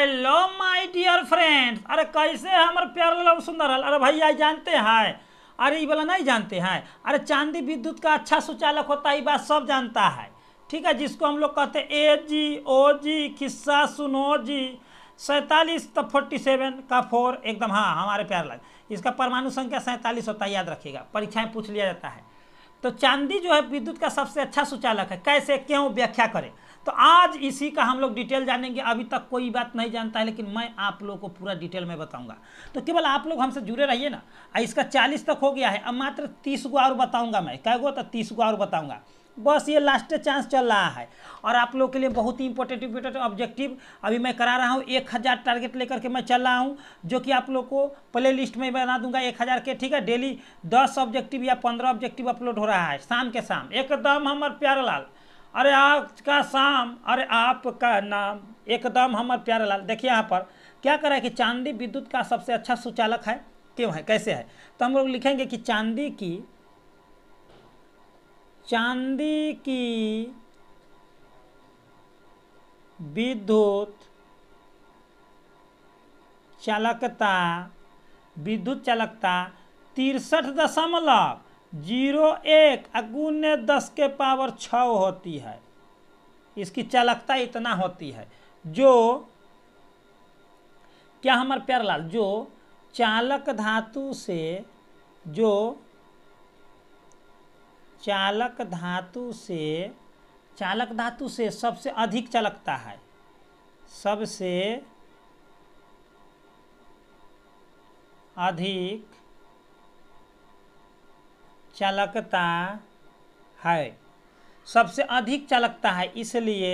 hello my dear friends अरे कैसे हमारे प्यार लाल सुंदर अरे भैया जानते हैं अरे ये वाला नहीं जानते हैं अरे चांदी विद्युत का अच्छा सुचालक होता है ये बात सब जानता है ठीक है जिसको हम लोग कहते हैं ए जी ओ जी किस्सा सुनो जी सैंतालीस तो फोर्टी सेवन का फोर एकदम हाँ हमारे प्यार लग इसका परमाणु संख्या सैंतालीस होता है याद रखिएगा परीक्षाएँ पूछ लिया जाता है तो चांदी जो है विद्युत का सबसे अच्छा सुचालक है कैसे क्यों व्याख्या करें तो आज इसी का हम लोग डिटेल जानेंगे अभी तक कोई बात नहीं जानता है लेकिन मैं आप लोग को पूरा डिटेल में बताऊंगा तो केवल आप लोग हमसे जुड़े रहिए ना इसका चालीस तक हो गया है अब मात्र तीस गो और बताऊंगा मैं कह गो तो तीस गो और बताऊंगा बस ये लास्ट चांस चल रहा है और आप लोग के लिए बहुत ही इंपॉर्टेंट इंपॉर्टेंट ऑब्जेक्टिव अभी मैं करा रहा हूँ एक हज़ार टारगेट लेकर के मैं चल रहा हूँ जो कि आप लोग को प्ले लिस्ट में बना दूंगा एक हज़ार के ठीक है डेली दस ऑब्जेक्टिव या पंद्रह ऑब्जेक्टिव अपलोड हो रहा है शाम के शाम एकदम हमार प्यारा लाल अरे आपका शाम अरे आपका नाम एकदम हमार प्यारा लाल देखिए यहाँ पर क्या करा है कि चांदी विद्युत का सबसे अच्छा सुचालक है क्यों है कैसे है तो हम लोग लिखेंगे कि चांदी की चांदी की विद्युत चालकता विद्युत चालकता तिरसठ दशमलव जीरो एक अगुण्य दस के पावर छ होती है इसकी चालकता इतना होती है जो क्या हमारे लाल जो चालक धातु से जो चालक धातु से चालक धातु से सबसे अधिक चलकता है सबसे अधिक चलकता है सबसे अधिक चलकता है इसलिए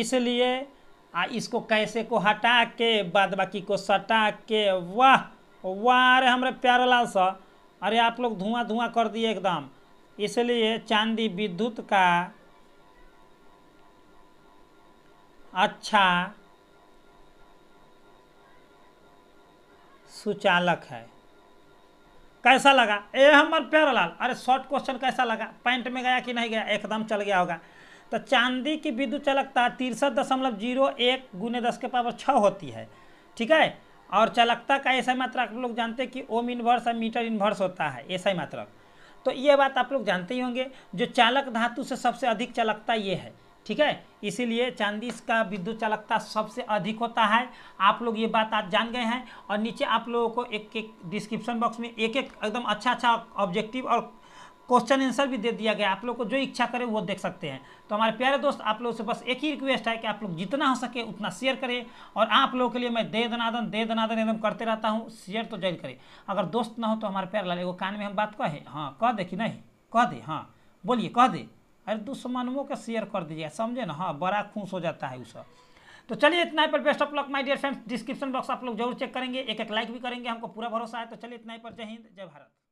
इसलिए आ इसको कैसे को हटा के बाद बाकी को सटा के वह अरे हमारे प्यारा लाल सा अरे आप लोग धुआं धुआं कर दिए एकदम इसलिए चांदी विद्युत का अच्छा सुचालक है कैसा लगा ए प्यारा लाल अरे शॉर्ट क्वेश्चन कैसा लगा पैंट में गया कि नहीं गया एकदम चल गया होगा तो चांदी की विद्युत चालकता तिरसठ दशमलव जीरो एक गुने दस के पावर छः होती है ठीक है और चालकता का ऐसा मात्रक आप लोग जानते हैं कि ओम इन्वर्स और मीटर इन्वर्स होता है ही मात्रक तो ये बात आप लोग जानते ही होंगे जो चालक धातु से सबसे अधिक चालकता ये है ठीक है इसीलिए चांदी का विद्युत चालकता सबसे अधिक होता है आप लोग ये बात आज जान गए हैं और नीचे आप लोगों को एक एक डिस्क्रिप्शन बॉक्स में एक एक एकदम अच्छा अच्छा ऑब्जेक्टिव और क्वेश्चन आंसर भी दे दिया गया आप लोग को जो इच्छा करे वो देख सकते हैं तो हमारे प्यारे दोस्त आप लोग से बस एक ही रिक्वेस्ट है कि आप लोग जितना हो सके उतना शेयर करें और आप लोगों के लिए मैं दे दनादन दे दनादन एकदम करते रहता हूँ शेयर तो जरूर करें अगर दोस्त ना हो तो हमारे प्यार लाले को कान में हम बात कहे हाँ कह दे कि नहीं कह दे हाँ बोलिए कह दे अरे दुश्मनों का शेयर कर दीजिए समझे ना हाँ बड़ा खुश हो जाता है उसका तो चलिए इतना ही पर best of luck my dear friends description box आप लोग जरूर चेक करेंगे एक एक लाइक भी करेंगे हमको पूरा भरोसा है तो चलिए इतना ही पर जय हिंद जय भारत